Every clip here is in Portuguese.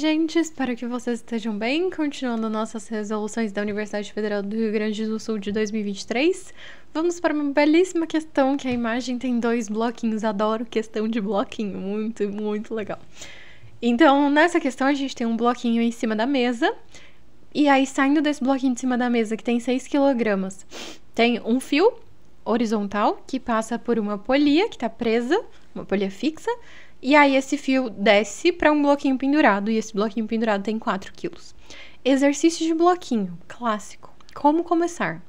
gente, espero que vocês estejam bem. Continuando nossas resoluções da Universidade Federal do Rio Grande do Sul de 2023, vamos para uma belíssima questão que a imagem tem dois bloquinhos. Adoro questão de bloquinho, muito, muito legal. Então, nessa questão, a gente tem um bloquinho em cima da mesa, e aí saindo desse bloquinho de cima da mesa, que tem 6 quilogramas, tem um fio horizontal que passa por uma polia que está presa, uma polia fixa e aí esse fio desce para um bloquinho pendurado e esse bloquinho pendurado tem 4 quilos. Exercício de bloquinho, clássico. Como começar?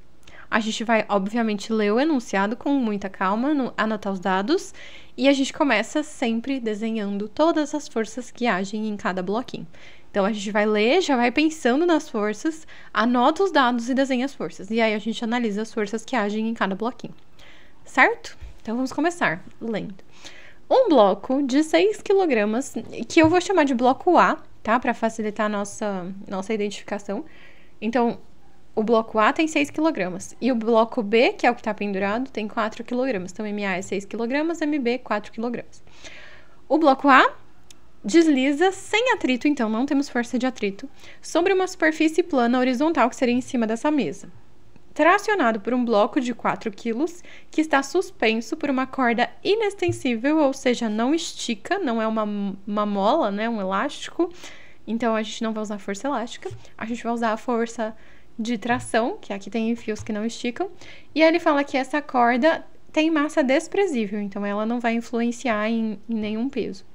A gente vai, obviamente, ler o enunciado com muita calma, no, anotar os dados, e a gente começa sempre desenhando todas as forças que agem em cada bloquinho. Então a gente vai ler, já vai pensando nas forças, anota os dados e desenha as forças. E aí a gente analisa as forças que agem em cada bloquinho. Certo? Então vamos começar lendo um bloco de 6 quilogramas, que eu vou chamar de bloco A, tá? Para facilitar a nossa, nossa identificação. Então, o bloco A tem 6 kg e o bloco B, que é o que está pendurado, tem 4 kg. Então, MA é 6 kg, MB 4 kg. O bloco A desliza sem atrito, então não temos força de atrito, sobre uma superfície plana horizontal que seria em cima dessa mesa tracionado por um bloco de 4 quilos que está suspenso por uma corda inextensível, ou seja, não estica, não é uma, uma mola, né, um elástico. Então a gente não vai usar força elástica, a gente vai usar a força de tração, que aqui tem fios que não esticam. E aí ele fala que essa corda tem massa desprezível, então ela não vai influenciar em, em, nenhum peso.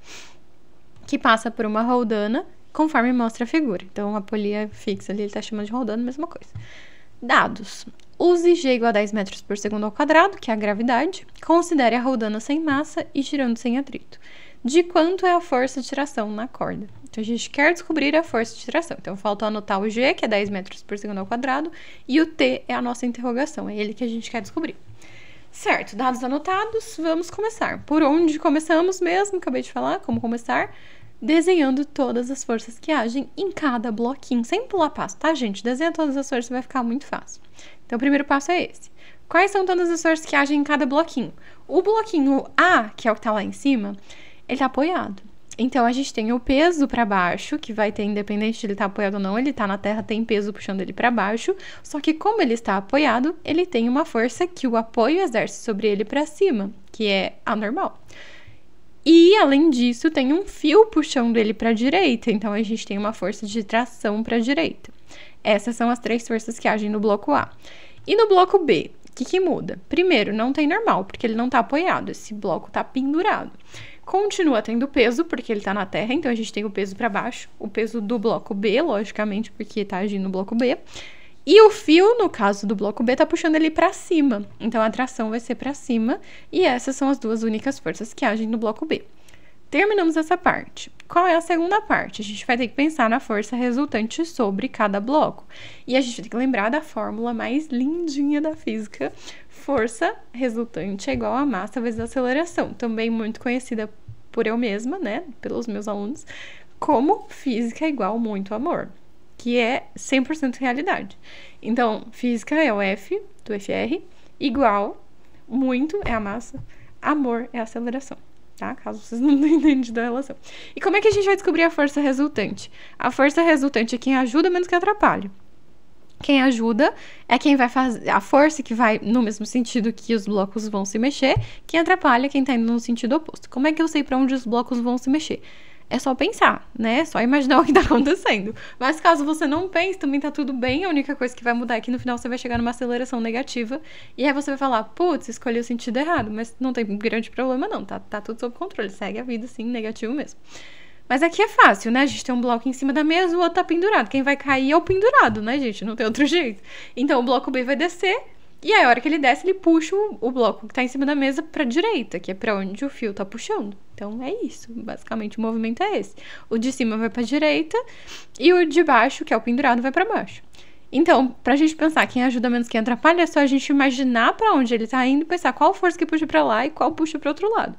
Que passa por uma roldana, conforme mostra a figura. Então a polia fixa ali, ele está chamando de roldana, mesma coisa. Dados. Use g igual a 10 metros por segundo ao quadrado, que é a gravidade. Considere a rodando sem massa e girando sem atrito. De quanto é a força de tração na corda? Então, a gente quer descobrir a força de tração. Então, falta anotar o g, que é 10 metros por segundo ao quadrado, e o t é a nossa interrogação. É ele que a gente quer descobrir. Certo, dados anotados, vamos começar. Por onde começamos mesmo? Acabei de falar como começar desenhando todas as forças que agem em cada bloquinho, sem pular passo, tá, gente? Desenha todas as forças, vai ficar muito fácil. Então, o primeiro passo é esse. Quais são todas as forças que agem em cada bloquinho? O bloquinho A, que é o que tá lá em cima, ele tá apoiado. Então, a gente tem o peso para baixo, que vai ter, independente de ele estar tá apoiado ou não, ele está na terra, tem peso puxando ele para baixo. Só que, como ele está apoiado, ele tem uma força que o apoio exerce sobre ele para cima, que é anormal. normal. E além disso, tem um fio puxando ele para a direita, então a gente tem uma força de tração para a direita. Essas são as três forças que agem no bloco A. E no bloco B, o que, que muda? Primeiro, não tem normal, porque ele não está apoiado, esse bloco está pendurado. Continua tendo peso, porque ele está na terra, então a gente tem o peso para baixo, o peso do bloco B, logicamente, porque está agindo no bloco B. E o fio, no caso do bloco B, tá puxando ele para cima. Então a tração vai ser para cima e essas são as duas únicas forças que agem no bloco B. Terminamos essa parte. Qual é a segunda parte? A gente vai ter que pensar na força resultante sobre cada bloco. E a gente tem que lembrar da fórmula mais lindinha da física. Força resultante é igual a massa vezes a aceleração, também muito conhecida por eu mesma, né, pelos meus alunos, como física é igual muito amor que é 100% realidade. Então, física é o F do FR, igual, muito é a massa, amor é a aceleração, tá? Caso vocês não tenham entendido a relação. E como é que a gente vai descobrir a força resultante? A força resultante é quem ajuda menos que atrapalha. Quem ajuda é quem vai fazer a força que vai no mesmo sentido que os blocos vão se mexer. Quem atrapalha é quem está indo no sentido oposto. Como é que eu sei para onde os blocos vão se mexer? é só pensar, né? É só imaginar o que tá acontecendo. Mas caso você não pense, também tá tudo bem. A única coisa que vai mudar é que no final você vai chegar numa aceleração negativa. E aí você vai falar, putz, escolhi o sentido errado. Mas não tem grande problema, não. Tá, tá tudo sob controle. Segue a vida, sim, negativo mesmo. Mas aqui é fácil, né? A gente tem um bloco em cima da mesa, o outro tá pendurado. Quem vai cair é o pendurado, né, gente? Não tem outro jeito. Então o bloco B vai descer, e aí, a hora que ele desce, ele puxa o, o bloco que tá em cima da mesa pra direita, que é pra onde o fio tá puxando. Então é isso, basicamente o movimento é esse. O de cima vai pra direita e o de baixo, que é o pendurado, vai para baixo. Então, pra gente pensar quem ajuda menos quem atrapalha, é só a gente imaginar para onde ele tá indo e pensar qual força que puxa para lá e qual puxa para outro lado.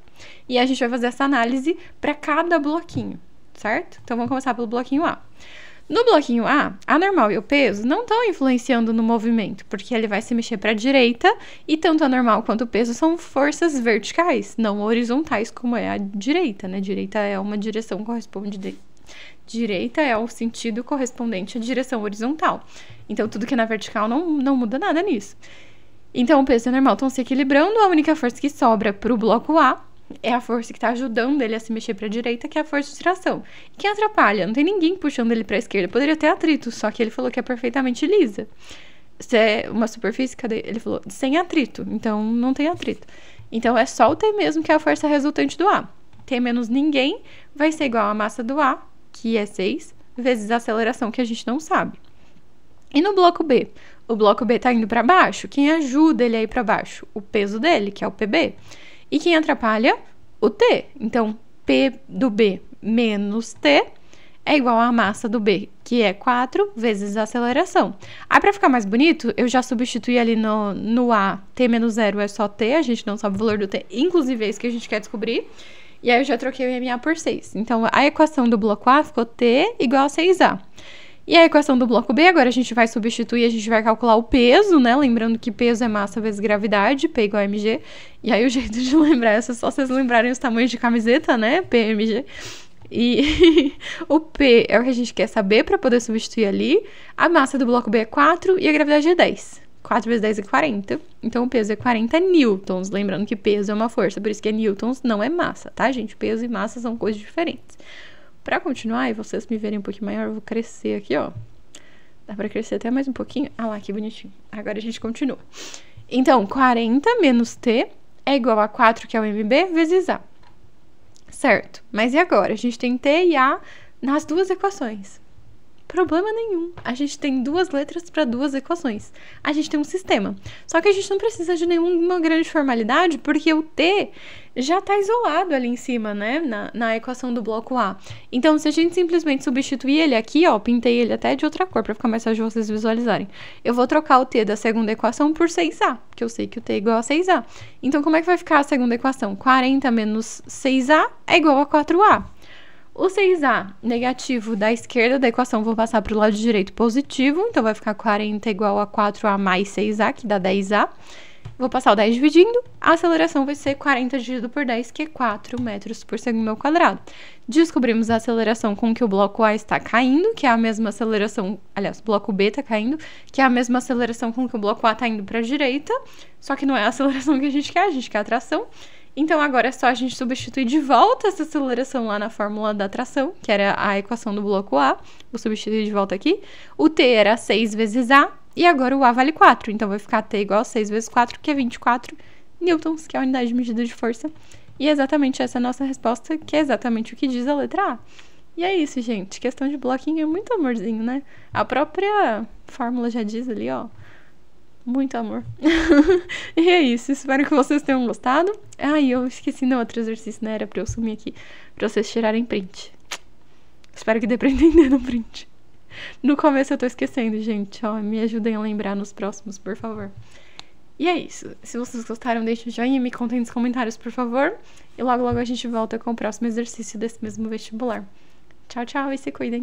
E a gente vai fazer essa análise para cada bloquinho, certo? Então vamos começar pelo bloquinho A. No bloquinho A, a normal e o peso não estão influenciando no movimento, porque ele vai se mexer para a direita e tanto a normal quanto o peso são forças verticais, não horizontais como é a direita, né? Direita é uma direção correspondente direita é o sentido correspondente à direção horizontal. Então tudo que é na vertical não, não muda nada nisso. Então o peso e a normal estão se equilibrando, a única força que sobra para o bloco A é a força que tá ajudando ele a se mexer pra direita, que é a força de tração. E quem atrapalha? Não tem ninguém puxando ele pra esquerda. Poderia ter atrito, só que ele falou que é perfeitamente lisa. Se é uma superfície, cadê? Ele falou sem atrito, então não tem atrito. Então é só o T mesmo que é a força resultante do A. T menos ninguém vai ser igual à massa do A, que é 6, vezes a aceleração, que a gente não sabe. E no bloco B? O bloco B está indo para baixo. Quem ajuda ele a ir para baixo? O peso dele, que é o PB. E quem atrapalha? O T. Então, P do B menos T é igual à massa do B, que é 4 vezes a aceleração. Aí, para ficar mais bonito, eu já substituí ali no, no A, T menos zero é só T, a gente não sabe o valor do T, inclusive é isso que a gente quer descobrir. E aí, eu já troquei o MA por 6. Então, a equação do bloco A ficou T igual a 6A. E a equação do bloco B, agora a gente vai substituir, a gente vai calcular o peso, né? Lembrando que peso é massa vezes gravidade, P igual a mg. E aí o jeito de lembrar é só vocês lembrarem os tamanhos de camiseta, né? PMG. E o P é o que a gente quer saber para poder substituir ali. A massa do bloco B é 4 e a gravidade é 10. 4 vezes 10 é 40. Então o peso é 40 newtons. Lembrando que peso é uma força, por isso que é newtons, não é massa, tá, gente? Peso e massa são coisas diferentes. Pra continuar e vocês me verem um pouquinho maior, eu vou crescer aqui, ó. Dá pra crescer até mais um pouquinho. Ah lá, que bonitinho. Agora a gente continua. Então, 40 menos t é igual a 4, que é o mb, vezes a. Certo. Mas e agora? A gente tem t e a nas duas equações. Problema nenhum. A gente tem duas letras para duas equações. A gente tem um sistema. Só que a gente não precisa de nenhuma grande formalidade, porque o T já está isolado ali em cima, né? Na, na equação do bloco A. Então, se a gente simplesmente substituir ele aqui, ó, pintei ele até de outra cor para ficar mais fácil de vocês visualizarem. Eu vou trocar o T da segunda equação por 6A, que eu sei que o T é igual a 6A. Então, como é que vai ficar a segunda equação? 40 menos 6A é igual a 4A. O 6A negativo da esquerda da equação, vou passar para o lado direito positivo, então vai ficar 40 igual a 4A mais 6A, que dá 10A. Vou passar o 10 dividindo, a aceleração vai ser 40 dividido por 10, que é 4 metros por segundo ao quadrado. Descobrimos a aceleração com que o bloco A está caindo, que é a mesma aceleração, aliás, o bloco B está caindo, que é a mesma aceleração com que o bloco A está indo para a direita, só que não é a aceleração que a gente quer, a gente quer a atração. Então agora é só a gente substituir de volta essa aceleração lá na fórmula da tração, que era a equação do bloco A. Vou substituir de volta aqui. O T era 6 vezes A, e agora o A vale 4. Então vai ficar T igual a 6 vezes 4, que é 24 newtons, que é a unidade de medida de força. E é exatamente essa é a nossa resposta, que é exatamente o que diz a letra A. E é isso, gente. Questão de bloquinho é muito amorzinho, né? A própria fórmula já diz ali, ó muito amor. e é isso, espero que vocês tenham gostado. Ah, e eu esqueci, não, outro exercício, né? Era pra eu sumir aqui, pra vocês tirarem print. Espero que dê pra entender no print. No começo eu tô esquecendo, gente, ó, me ajudem a lembrar nos próximos, por favor. E é isso. Se vocês gostaram, deixem o joinha, me contem nos comentários, por favor. E logo, logo a gente volta com o próximo exercício desse mesmo vestibular. Tchau, tchau e se cuidem!